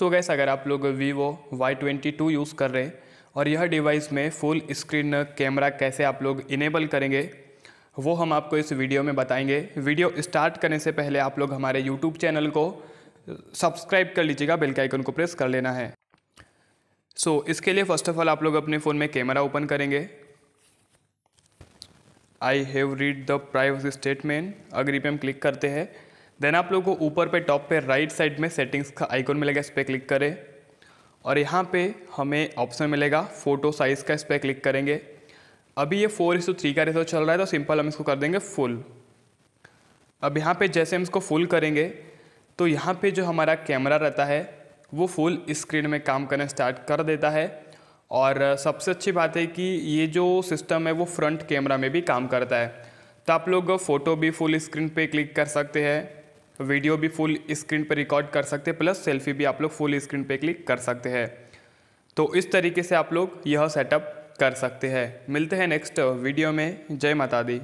सो so gas अगर आप लोग Vivo Y twenty two use कर रहे हैं और यह डिवाइस में फुल स्क्रीन कैमरा कैसे आप लोग इनेबल करेंगे वो हम आपको इस वीडियो में बताएंगे वीडियो स्टार्ट करने से पहले आप लोग हमारे यूट्यूब चैनल को सब्सक्राइब कर लीजिएगा बेल के आइकन को प्रेस कर लेना है सो so, इसके लिए फ़र्स्ट ऑफ ऑल आप लोग अपने फ़ोन में कैमरा ओपन करेंगे I have read the privacy statement agree पे हम क्लिक करते हैं देन आप लोगों को ऊपर पे टॉप पे राइट साइड में सेटिंग्स का आइकॉन मिलेगा इस पर क्लिक करें और यहाँ पे हमें ऑप्शन मिलेगा फ़ोटो साइज़ का इस पर क्लिक करेंगे अभी ये फोर इस थ्री का रेसो चल रहा है तो सिंपल हम इसको कर देंगे फुल अब यहाँ पे जैसे हम इसको फुल करेंगे तो यहाँ पे जो हमारा कैमरा रहता है वो फुल स्क्रीन में काम करना स्टार्ट कर देता है और सबसे अच्छी बात है कि ये जो सिस्टम है वो फ्रंट कैमरा में भी काम करता है तो आप लोग फ़ोटो भी फुल स्क्रीन पे क्लिक कर सकते हैं वीडियो भी फुल स्क्रीन पर रिकॉर्ड कर सकते हैं प्लस सेल्फी भी आप लोग फुल स्क्रीन पर क्लिक कर सकते हैं तो इस तरीके से आप लोग यह सेटअप कर सकते हैं मिलते हैं नेक्स्ट वीडियो में जय माता दी